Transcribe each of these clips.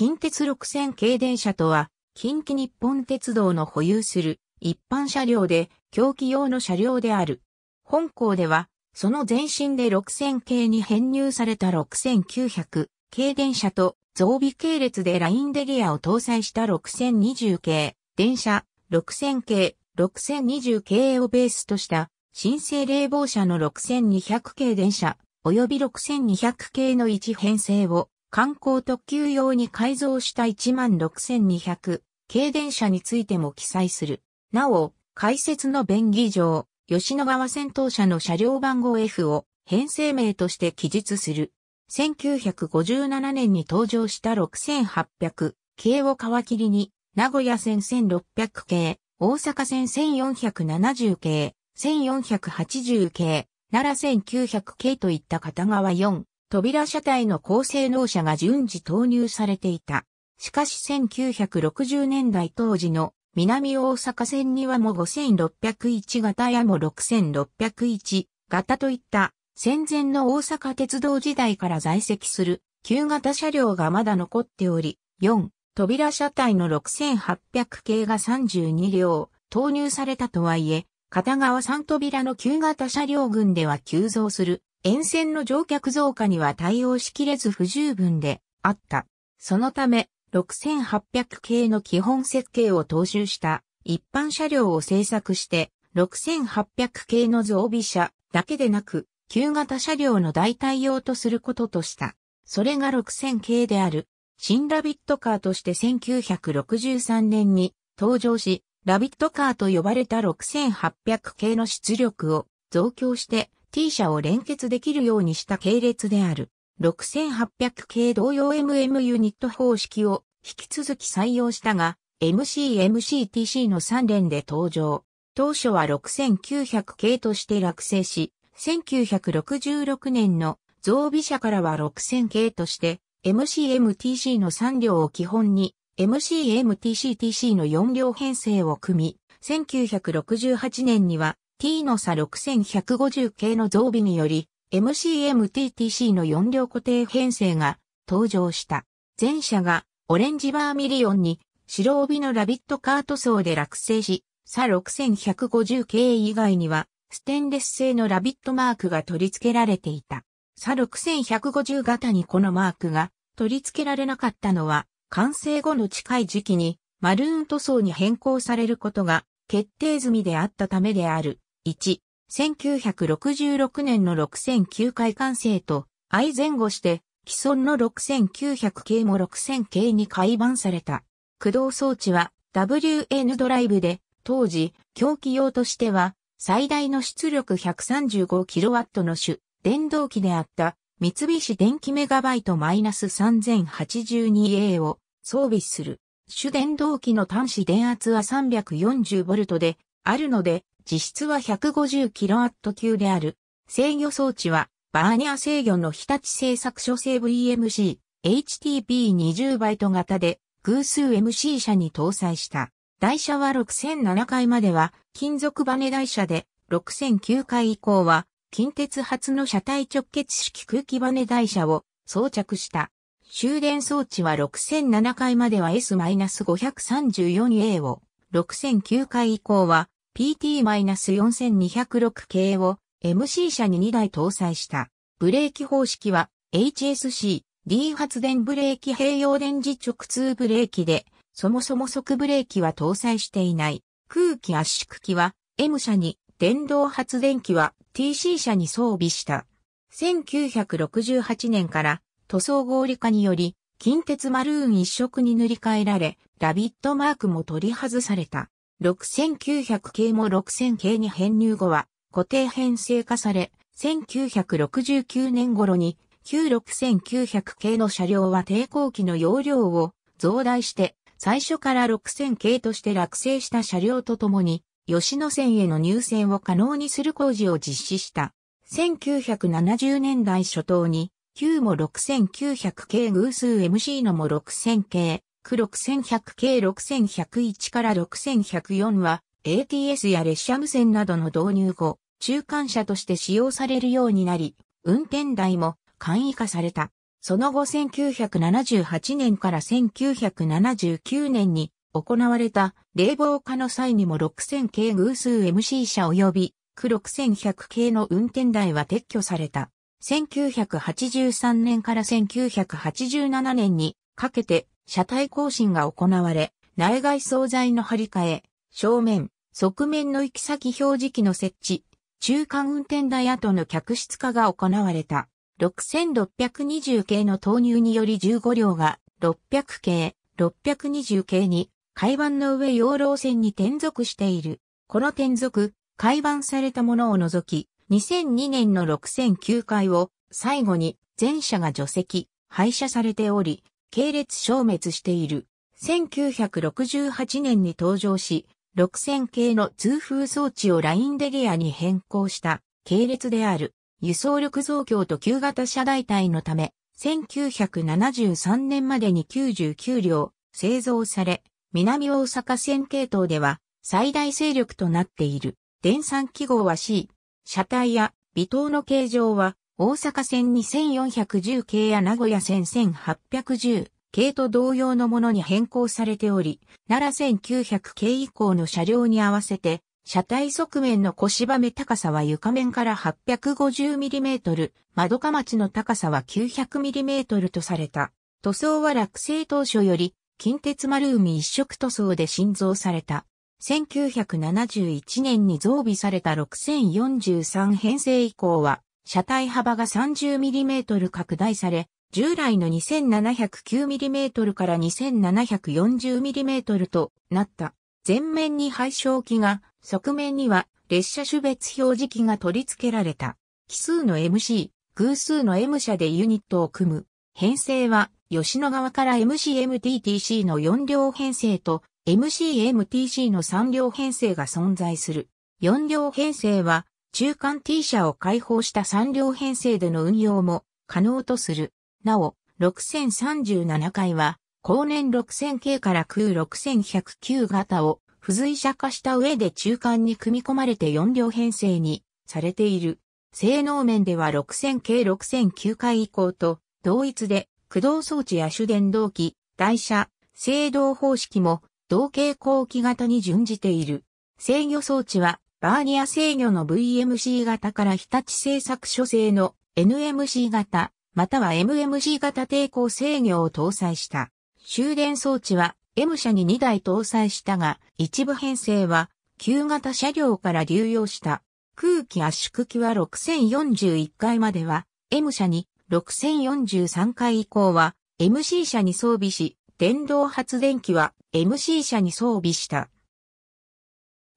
近鉄六線軽電車とは、近畿日本鉄道の保有する一般車両で、狂気用の車両である。本校では、その前身で六線系に編入された6900軽電車と増備系列でラインデリアを搭載した6020系電車、6000系、6020系をベースとした新生冷房車の6200系電車及び6200系の一編成を観光特急用に改造した16200軽電車についても記載する。なお、解説の便宜上、吉野川戦闘車の車両番号 F を編成名として記述する。1957年に登場した6800系を皮切りに、名古屋線1600系、大阪線1470系、1480系、奈良1900系といった片側4扉車体の高性能車が順次投入されていた。しかし1960年代当時の南大阪線にはも5601型やも6601型といった戦前の大阪鉄道時代から在籍する旧型車両がまだ残っており、4、扉車体の6800系が32両投入されたとはいえ、片側3扉の旧型車両群では急増する沿線の乗客増加には対応しきれず不十分であった。そのため、6800系の基本設計を踏襲した一般車両を製作して、6800系の増備車だけでなく、旧型車両の代替用とすることとした。それが6000系である。新ラビットカーとして1963年に登場し、ラビットカーと呼ばれた6800系の出力を増強して T 社を連結できるようにした系列である6800系同様 MM ユニット方式を引き続き採用したが MCMCTC の3連で登場。当初は6900系として落成し、1966年の増備車からは6000系として MCMTC の3両を基本に MCMTCTC の4両編成を組み、1968年には T の差6150系の増備により、MCMTTC の4両固定編成が登場した。前者がオレンジバーミリオンに白帯のラビットカート層で落成し、差6150系以外にはステンレス製のラビットマークが取り付けられていた。差6150型にこのマークが取り付けられなかったのは完成後の近い時期にマルーン塗装に変更されることが決定済みであったためである。1、1966年の6009回完成と、相前後して、既存の6900系も6000系に改版された。駆動装置は WN ドライブで、当時、狂気用としては、最大の出力 135kW の主、電動機であった、三菱電機メガバイト -3082A を装備する。主電動機の端子電圧は 340V であるので、実質は 150kW 級である。制御装置は、バーニア制御の日立製作所製 VMC、HTP20 バイト型で、偶数 MC 車に搭載した。台車は6007回までは、金属バネ台車で、6009回以降は、近鉄発の車体直結式空気バネ台車を装着した。終電装置は6007回までは S-534A を、6009回以降は PT-4206 系を MC 車に2台搭載した。ブレーキ方式は HSC、D 発電ブレーキ併用電磁直通ブレーキで、そもそも速ブレーキは搭載していない。空気圧縮機は M 車に、電動発電機は TC 車に装備した。1968年から塗装合理化により、近鉄マルーン一色に塗り替えられ、ラビットマークも取り外された。6900系も6000系に編入後は固定編成化され、1969年頃に旧6900系の車両は抵抗機の容量を増大して最初から6000系として落成した車両とともに吉野線への入線を可能にする工事を実施した。1970年代初頭に、旧も6900系偶数 MC のも6000系、6100系6101から6104は ATS や列車無線などの導入後、中間車として使用されるようになり、運転台も簡易化された。その後1978年から1979年に行われた冷房化の際にも6000系偶数 MC 車及び区6100系の運転台は撤去された。1983年から1987年にかけて車体更新が行われ、内外装材の張り替え、正面、側面の行き先表示器の設置、中間運転台跡の客室化が行われた。6620系の投入により15両が600系、620系に階板の上養老線に転属している。この転属、階板されたものを除き、2002年の6009回を最後に全車が除籍、廃車されており、系列消滅している。1968年に登場し、6000系の通風装置をラインデリアに変更した系列である。輸送力増強と旧型車代替のため、1973年までに99両製造され、南大阪線系統では最大勢力となっている。電算記号は C。車体や微灯の形状は大阪線2410系や名古屋線1810系と同様のものに変更されており、奈良1900系以降の車両に合わせて、車体側面の腰ばめ高さは床面から 850mm、窓かまの高さは 900mm とされた。塗装は落成当初より、近鉄丸海一色塗装で新造された。1971年に増備された6043編成以降は、車体幅が 30mm 拡大され、従来の 2709mm から 2740mm となった。前面に配照機が、側面には列車種別表示機が取り付けられた。奇数の MC、偶数の M 社でユニットを組む。編成は、吉野川から MCMTTC の4両編成と MCMTC の3両編成が存在する。4両編成は、中間 T 社を開放した3両編成での運用も可能とする。なお、6037回は、後年 6000K から空6109型を付随車化した上で中間に組み込まれて4両編成にされている。性能面では 6000K、6009回以降と同一で駆動装置や主電動機、台車、制動方式も同系後期型に準じている。制御装置はバーニア制御の VMC 型から日立製作所製の NMC 型、または MMC 型抵抗制御を搭載した。終電装置は M 車に2台搭載したが、一部編成は旧型車両から流用した。空気圧縮機は6041回までは M 車に、6043回以降は MC 車に装備し、電動発電機は MC 車に装備した。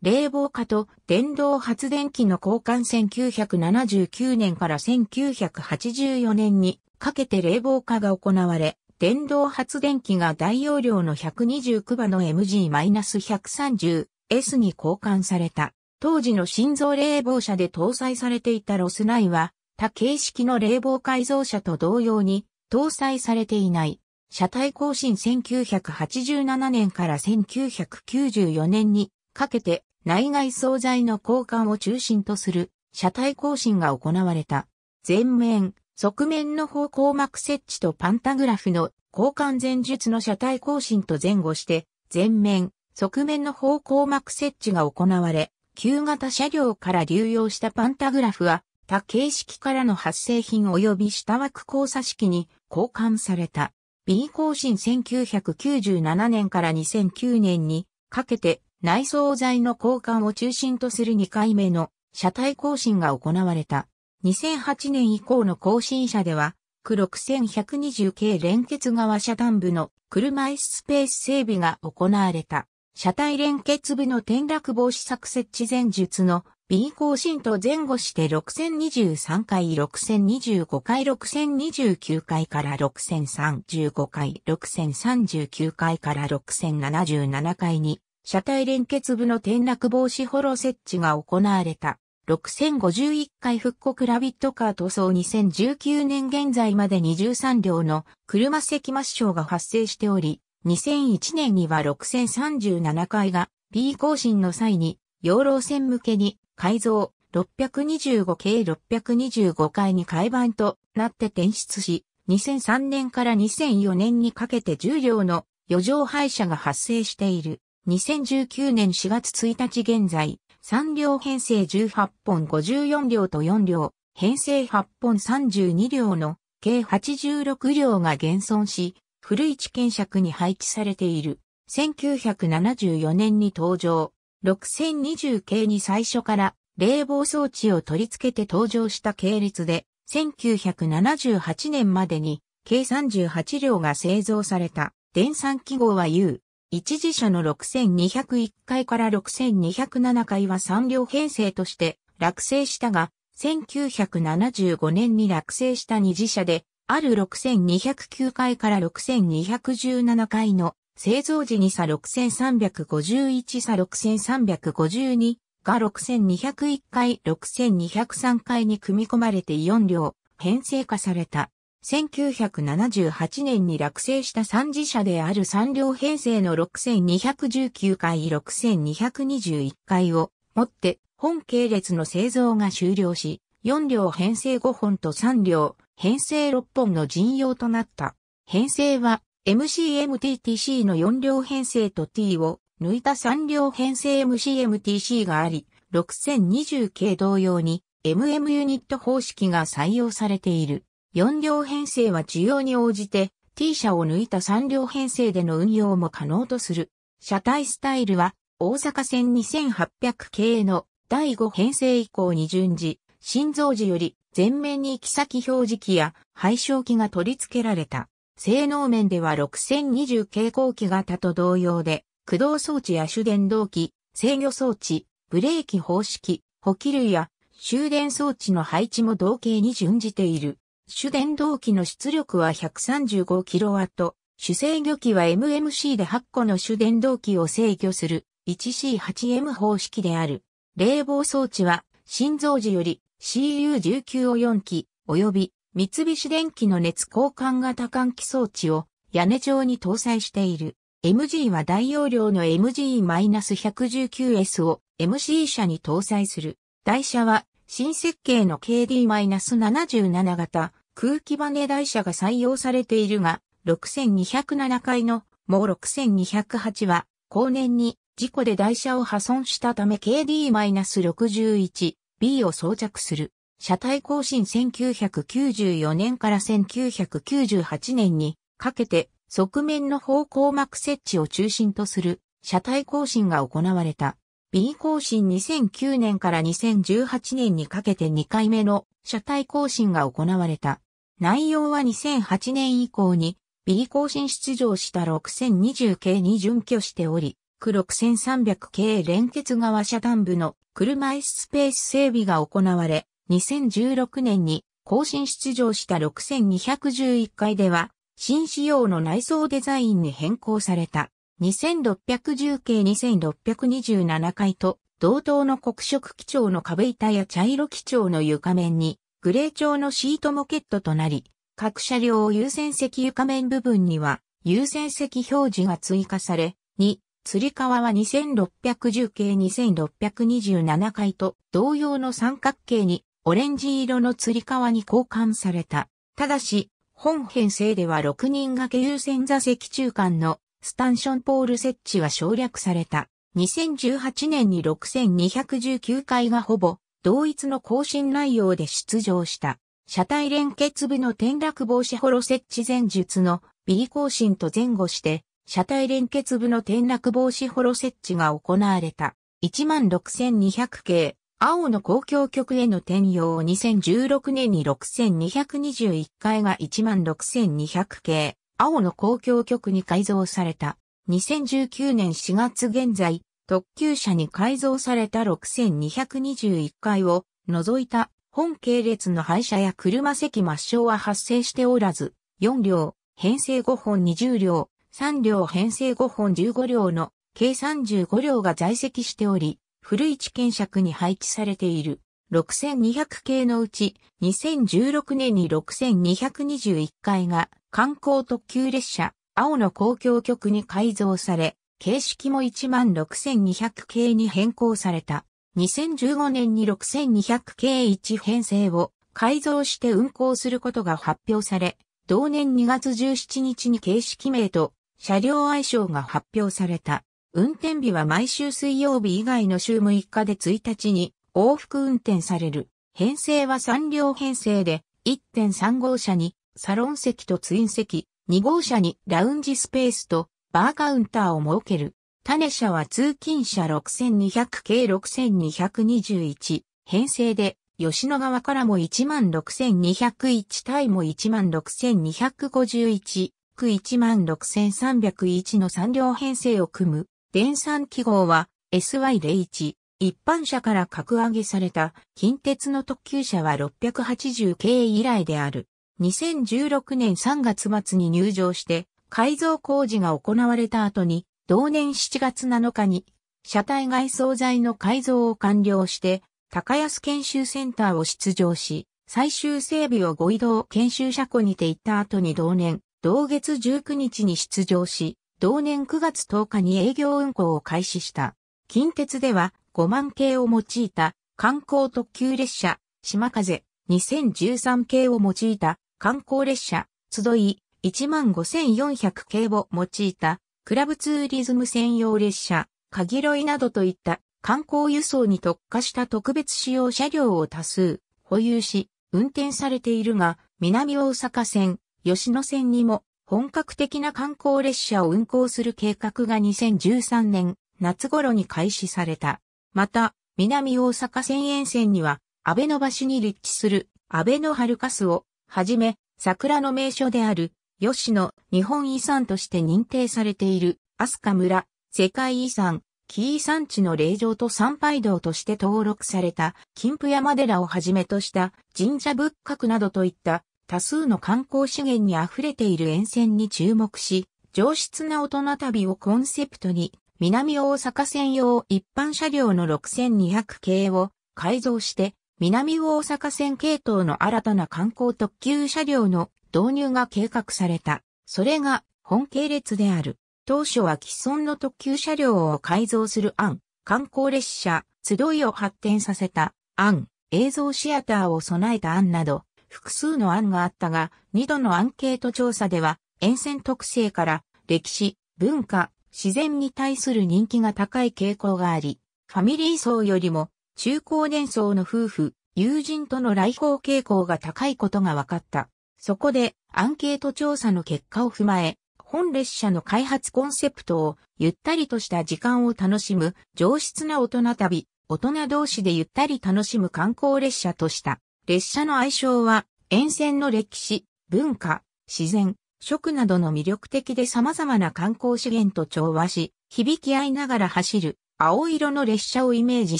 冷房化と電動発電機の交換1979年から1984年にかけて冷房化が行われ、電動発電機が大容量の129馬の MG-130S に交換された。当時の心臓冷房車で搭載されていたロスナイは、他形式の冷房改造車と同様に搭載されていない。車体更新1987年から1994年にかけて内外総材の交換を中心とする車体更新が行われた。前面、側面の方向膜設置とパンタグラフの交換前述の車体更新と前後して、前面、側面の方向膜設置が行われ、旧型車両から流用したパンタグラフは、他形式からの発生品及び下枠交差式に交換された。B 更新1997年から2009年にかけて内装材の交換を中心とする2回目の車体更新が行われた。2008年以降の更新車では、区6120系連結側車端部の車椅子スペース整備が行われた。車体連結部の転落防止策設置前述の B 更新と前後して6023回、6025回、6029回から6035回、6039回から6077回に車体連結部の転落防止ホロ設置が行われた。6051回復刻ラビットカー塗装2019年現在まで23両の車石抹消が発生しており、2001年には6037回が B 更新の際に、養老線向けに改造625系625回に改版となって転出し、2003年から2004年にかけて10両の余剰廃車が発生している。2019年4月1日現在、3両編成18本54両と4両、編成8本32両の計86両が現存し、古市検尺に配置されている。1974年に登場。6020系に最初から冷房装置を取り付けて登場した系列で、1978年までに計38両が製造された。電算記号は U。一次車の6201回から6207回は3両編成として落成したが、1975年に落成した二次車で、ある6209回から6217回の製造時に差6351差6352が6201回6203回に組み込まれて4両編成化された。1978年に落成した三次社である三両編成の6219回6221回をもって本系列の製造が終了し、4両編成5本と3両編成6本の陣容となった。編成は MCMTTC の4両編成と T を抜いた3両編成 MCMTC があり、6020系同様に MM ユニット方式が採用されている。4両編成は需要に応じて T 車を抜いた3両編成での運用も可能とする。車体スタイルは大阪線2800系の第5編成以降に順次、新造時より前面に行き先表示器や配照機が取り付けられた。性能面では6020蛍光機型と同様で、駆動装置や主電動機、制御装置、ブレーキ方式、補給類や終電装置の配置も同型に準じている。主電動機の出力は 135kW、主制御機は MMC で8個の主電動機を制御する 1C8M 方式である。冷房装置は心臓時より CU19 を4機、及び三菱電機の熱交換型換気装置を屋根上に搭載している。MG は大容量の MG-119S を MC 車に搭載する。台車は新設計の KD-77 型空気バネ台車が採用されているが、6207回のもう6208は、後年に事故で台車を破損したため KD-61B を装着する。車体更新1994年から1998年にかけて側面の方向膜設置を中心とする車体更新が行われた。B 更新2009年から2018年にかけて2回目の車体更新が行われた。内容は2008年以降に B 更新出場した6020系に準拠しており、6300系連結側遮断部の車椅子スペース整備が行われ、2016年に更新出場した6211回では、新仕様の内装デザインに変更された。2610系2627階と、同等の黒色基調の壁板や茶色基調の床面に、グレー調のシートモケットとなり、各車両優先席床面部分には、優先席表示が追加され、2、釣革は2610系2627階と同様の三角形にオレンジ色の釣革に交換された。ただし、本編成では6人掛け優先座席中間のスタンションポール設置は省略された。2018年に6219回がほぼ同一の更新内容で出場した。車体連結部の転落防止ホロ設置前述の B 更新と前後して、車体連結部の転落防止ホロ設置が行われた。16200系、青の公共局への転用を2016年に6221回が16200系、青の公共局に改造された。2019年4月現在、特急車に改造された6221階を除いた本系列の廃車や車席抹消は発生しておらず、4両、編成5本20両、3両編成5本15両の計35両が在籍しており、古市検尺に配置されている。6200系のうち2016年に6221階が観光特急列車、青の公共局に改造され、形式も16200系に変更された。2015年に6200系1編成を改造して運行することが発表され、同年2月17日に形式名と車両愛称が発表された。運転日は毎週水曜日以外の週6日で1日に往復運転される。編成は3両編成で1.3号車にサロン席とツイン席、2号車にラウンジスペースとバーカウンターを設ける。種車は通勤車6200 k 6221編成で、吉野川からも16201対も16251区16301の3両編成を組む。電算記号は SY01。一般車から格上げされた近鉄の特急車は680系以来である。2016年3月末に入場して、改造工事が行われた後に、同年7月7日に、車体外装材の改造を完了して、高安研修センターを出場し、最終整備をご移動研修車庫にて行った後に同年、同月19日に出場し、同年9月10日に営業運行を開始した。近鉄では5万系を用いた観光特急列車、島風、2013系を用いた観光列車、集い15400系を用いたクラブツーリズム専用列車、カギロイなどといった観光輸送に特化した特別使用車両を多数保有し、運転されているが、南大阪線、吉野線にも本格的な観光列車を運行する計画が2013年夏頃に開始された。また、南大阪線沿線には安倍の場所に立地する安倍の春カスをはじめ桜の名所である吉野日本遺産として認定されている飛鳥村世界遺産紀伊山地の霊場と参拝道として登録された金峰山寺をはじめとした神社仏閣などといった多数の観光資源に溢れている沿線に注目し、上質な大人旅をコンセプトに、南大阪専用一般車両の6200系を改造して南大阪線系統の新たな観光特急車両の導入が計画された。それが本系列である。当初は既存の特急車両を改造する案、観光列車、集いを発展させた案、映像シアターを備えた案など、複数の案があったが、2度のアンケート調査では、沿線特性から歴史、文化、自然に対する人気が高い傾向があり、ファミリー層よりも中高年層の夫婦、友人との来訪傾向が高いことが分かった。そこで、アンケート調査の結果を踏まえ、本列車の開発コンセプトを、ゆったりとした時間を楽しむ、上質な大人旅、大人同士でゆったり楽しむ観光列車とした。列車の愛称は、沿線の歴史、文化、自然、食などの魅力的で様々な観光資源と調和し、響き合いながら走る、青色の列車をイメージ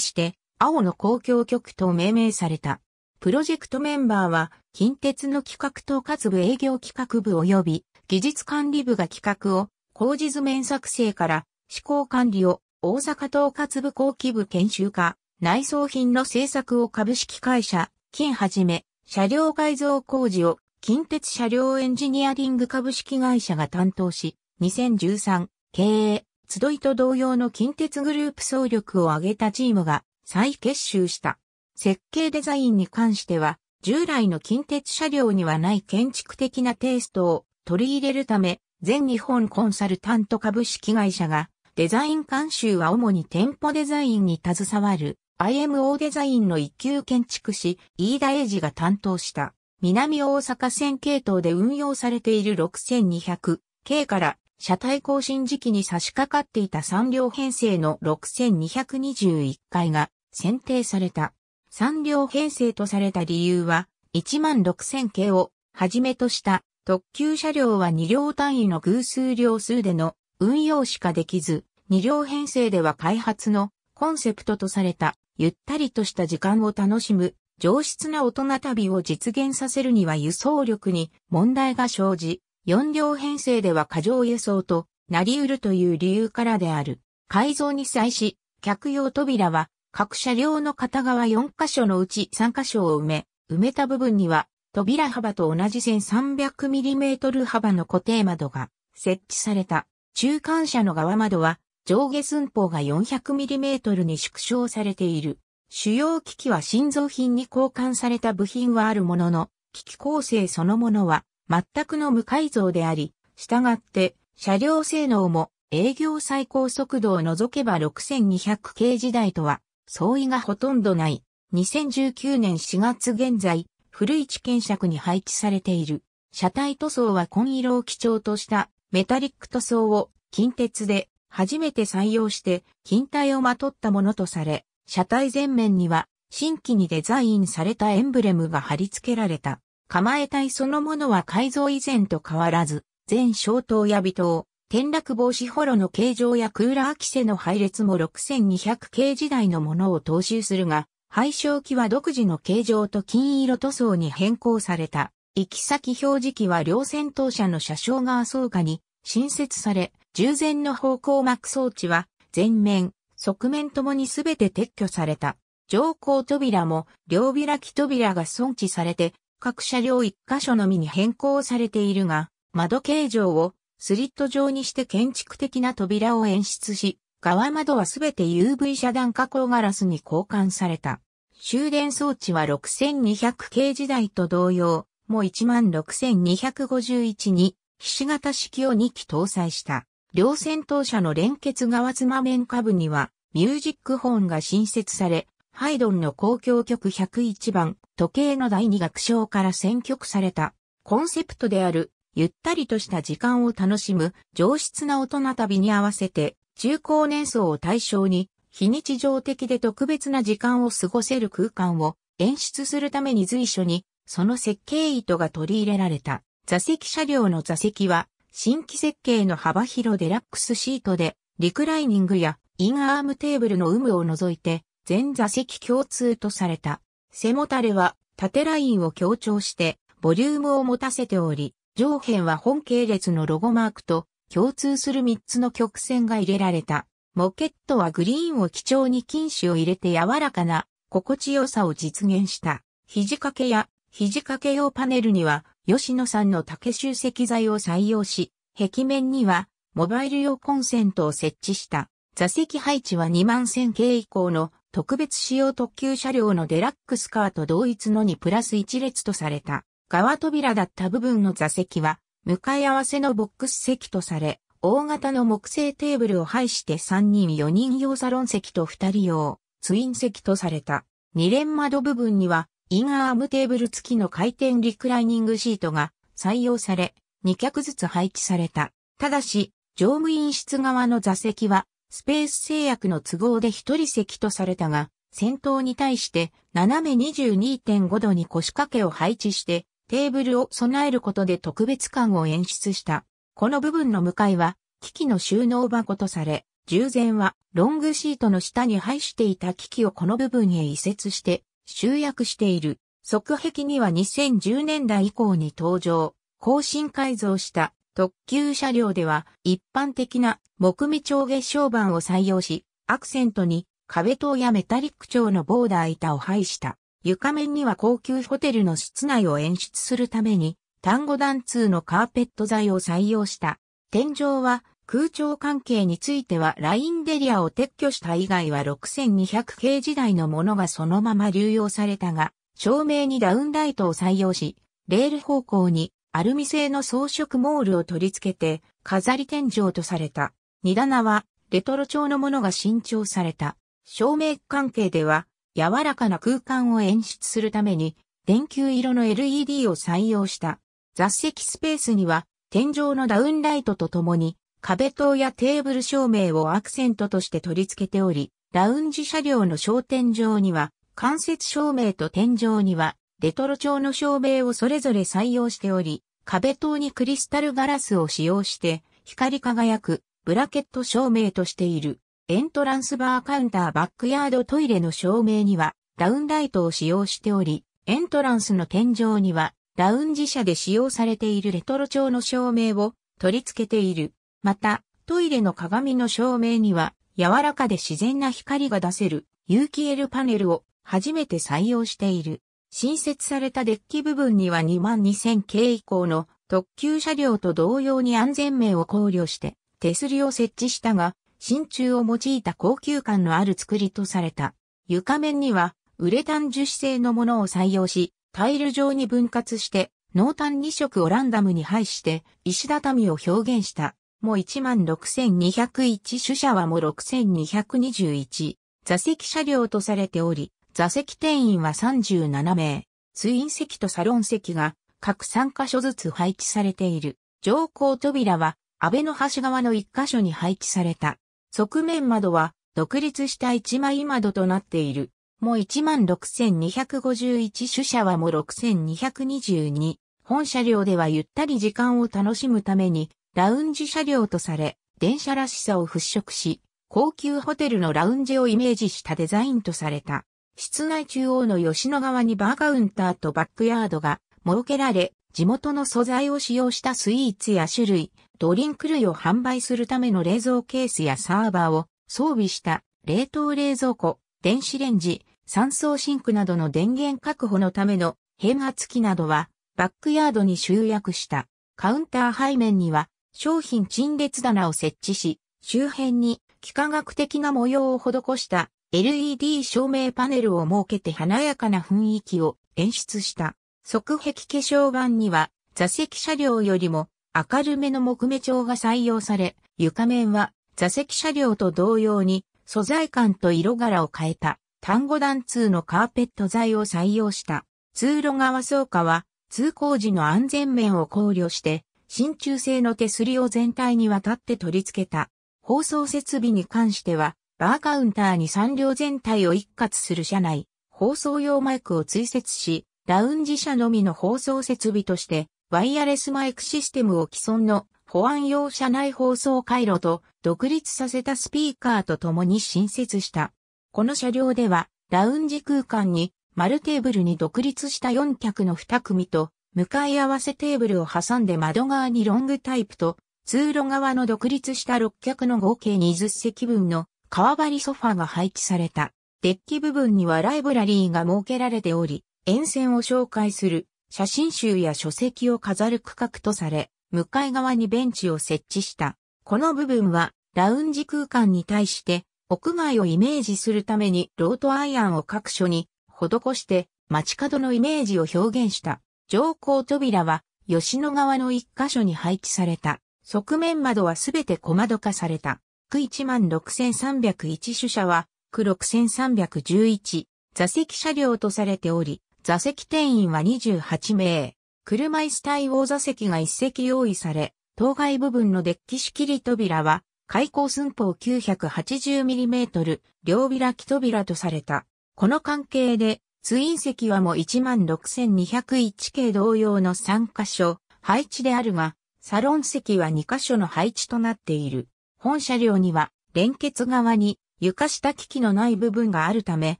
して、青の公共局と命名された。プロジェクトメンバーは、近鉄の企画統括部営業企画部及び、技術管理部が企画を、工事図面作成から施行管理を大阪統括部後期部研修課、内装品の制作を株式会社、金はじめ、車両改造工事を近鉄車両エンジニアリング株式会社が担当し、2013、経営、集いと同様の近鉄グループ総力を挙げたチームが再結集した。設計デザインに関しては、従来の近鉄車両にはない建築的なテイストを取り入れるため、全日本コンサルタント株式会社が、デザイン監修は主に店舗デザインに携わる IMO デザインの一級建築士、飯田英二が担当した、南大阪線系統で運用されている6200系から車体更新時期に差し掛かっていた3両編成の6221回が選定された。3両編成とされた理由は、1万6000系をはじめとした特急車両は2両単位の偶数両数での運用しかできず、2両編成では開発のコンセプトとされた、ゆったりとした時間を楽しむ、上質な大人旅を実現させるには輸送力に問題が生じ、4両編成では過剰輸送となり得るという理由からである。改造に際し、客用扉は各車両の片側4箇所のうち3箇所を埋め、埋めた部分には扉幅と同じ 1300mm 幅の固定窓が設置された。中間車の側窓は上下寸法が 400mm に縮小されている。主要機器は新造品に交換された部品はあるものの、機器構成そのものは全くの無改造であり、従って車両性能も営業最高速度を除けば 6200K 時代とは相違がほとんどない。2019年4月現在、古市検尺に配置されている。車体塗装は紺色を基調としたメタリック塗装を近鉄で初めて採用して近体をまとったものとされ、車体前面には新規にデザインされたエンブレムが貼り付けられた。構え体そのものは改造以前と変わらず、全消灯や微灯、転落防止ホロの形状やクーラー規制の配列も 6200K 時代のものを踏襲するが、配焼機は独自の形状と金色塗装に変更された。行き先表示機は両先頭車の車掌側装下に新設され、従前の方向幕装置は前面、側面ともに全て撤去された。乗降扉も両開き扉が装置されて、各車両1箇所のみに変更されているが、窓形状をスリット状にして建築的な扉を演出し、側窓はすべて UV 遮断加工ガラスに交換された。終電装置は6200系時代と同様、もう16251に、ひし形式を2機搭載した。両戦闘車の連結側妻面下部には、ミュージックホーンが新設され、ハイドンの公共曲101番、時計の第2楽章から選曲された。コンセプトであるゆったりとした時間を楽しむ上質な大人旅に合わせて、中高年層を対象に、非日常的で特別な時間を過ごせる空間を演出するために随所に、その設計意図が取り入れられた。座席車両の座席は、新規設計の幅広デラックスシートで、リクライニングやインアームテーブルの有無を除いて、全座席共通とされた。背もたれは縦ラインを強調して、ボリュームを持たせており、上辺は本系列のロゴマークと共通する3つの曲線が入れられた。モケットはグリーンを基調に金糸を入れて柔らかな心地よさを実現した。肘掛けや肘掛け用パネルには吉野さんの竹集積材を採用し、壁面にはモバイル用コンセントを設置した。座席配置は2万1000系以降の特別使用特急車両のデラックスカーと同一のにプラス1列とされた。側扉だった部分の座席は、向かい合わせのボックス席とされ、大型の木製テーブルを配して3人4人用サロン席と2人用、ツイン席とされた。2連窓部分には、インアームテーブル付きの回転リクライニングシートが採用され、2脚ずつ配置された。ただし、乗務員室側の座席は、スペース制約の都合で1人席とされたが、先頭に対して斜め22.5度に腰掛けを配置して、テーブルを備えることで特別感を演出した。この部分の向かいは、機器の収納箱とされ、従前はロングシートの下に配していた機器をこの部分へ移設して集約している。側壁には2010年代以降に登場、更新改造した特急車両では一般的な木目調月晶板を採用し、アクセントに壁灯やメタリック調のボーダー板を配した。床面には高級ホテルの室内を演出するために、単語段通のカーペット材を採用した。天井は空調関係についてはラインデリアを撤去した以外は6200系時代のものがそのまま流用されたが、照明にダウンライトを採用し、レール方向にアルミ製の装飾モールを取り付けて飾り天井とされた。荷棚はレトロ調のものが新調された。照明関係では柔らかな空間を演出するために、電球色の LED を採用した。雑席スペースには、天井のダウンライトとともに、壁灯やテーブル照明をアクセントとして取り付けており、ラウンジ車両の商店上には、間接照明と天井には、レトロ調の照明をそれぞれ採用しており、壁灯にクリスタルガラスを使用して、光り輝くブラケット照明としている。エントランスバーカウンターバックヤードトイレの照明にはダウンライトを使用しており、エントランスの天井にはダウン自社で使用されているレトロ調の照明を取り付けている。また、トイレの鏡の照明には柔らかで自然な光が出せる有機 L パネルを初めて採用している。新設されたデッキ部分には22000系以降の特急車両と同様に安全面を考慮して手すりを設置したが、真鍮を用いた高級感のある作りとされた。床面には、ウレタン樹脂製のものを採用し、タイル状に分割して、濃淡2色をランダムに配して、石畳を表現した。もう16201主車はもう6221。座席車両とされており、座席定員は37名。ツイン席とサロン席が各3箇所ずつ配置されている。乗降扉は、安倍の橋側の1箇所に配置された。側面窓は独立した一枚窓となっている。も16,251主社はも6,222。本車両ではゆったり時間を楽しむために、ラウンジ車両とされ、電車らしさを払拭し、高級ホテルのラウンジをイメージしたデザインとされた。室内中央の吉野川にバーカウンターとバックヤードが設けられ、地元の素材を使用したスイーツや種類、ドリンク類を販売するための冷蔵ケースやサーバーを装備した冷凍冷蔵庫、電子レンジ、三層シンクなどの電源確保のための変圧器などはバックヤードに集約した。カウンター背面には商品陳列棚を設置し、周辺に幾何学的な模様を施した LED 照明パネルを設けて華やかな雰囲気を演出した。側壁化粧板には座席車両よりも明るめの木目調が採用され、床面は座席車両と同様に素材感と色柄を変えた単語段通のカーペット材を採用した。通路側倉庫は通行時の安全面を考慮して真鍮製の手すりを全体にわたって取り付けた。放送設備に関してはバーカウンターに3両全体を一括する車内、放送用マイクを追設し、ラウンジ車のみの放送設備としてワイヤレスマイクシステムを既存の保安用車内放送回路と独立させたスピーカーと共に新設した。この車両では、ラウンジ空間に丸テーブルに独立した4脚の2組と、向かい合わせテーブルを挟んで窓側にロングタイプと、通路側の独立した6脚の合計20席分の川張りソファが配置された。デッキ部分にはライブラリーが設けられており、沿線を紹介する写真集や書籍を飾る区画とされ、向かい側にベンチを設置した。この部分は、ラウンジ空間に対して、屋外をイメージするためにロートアイアンを各所に施して街角のイメージを表現した。上行扉は吉野川の一箇所に配置された。側面窓はすべて小窓化された。区16301主車は区6311座席車両とされており、座席定員は28名。車椅子対応座席が1席用意され、当該部分のデッキ仕切り扉は、開口寸法 980mm 両開き扉とされた。この関係で、ツイン席はも16,201系同様の3箇所配置であるが、サロン席は2箇所の配置となっている。本車両には連結側に床下機器のない部分があるため、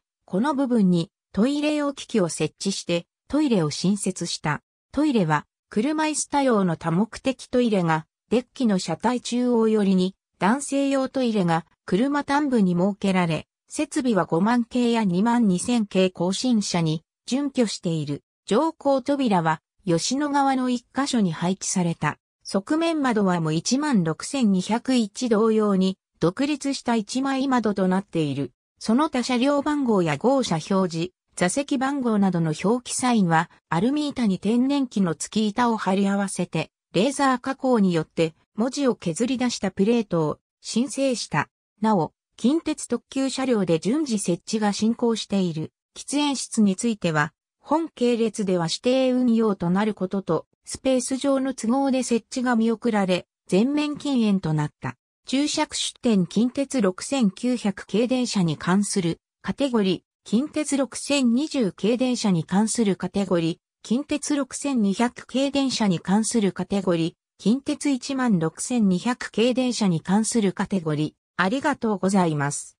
この部分にトイレ用機器を設置してトイレを新設した。トイレは車椅子多用の多目的トイレがデッキの車体中央寄りに男性用トイレが車端部に設けられ、設備は5万系や2万2000系更新車に準拠している。乗降扉は吉野川の1箇所に配置された。側面窓はも1万6201同様に独立した1枚窓となっている。その他車両番号や号車表示、座席番号などの表記サインは、アルミ板に天然気の付き板を貼り合わせて、レーザー加工によって文字を削り出したプレートを申請した。なお、近鉄特急車両で順次設置が進行している喫煙室については、本系列では指定運用となることと、スペース上の都合で設置が見送られ、全面禁煙となった。注釈出店近鉄6900系電車に関するカテゴリー。近鉄6020系電車に関するカテゴリー、近鉄6200系電車に関するカテゴリー、近鉄16200系電車に関するカテゴリー、ありがとうございます。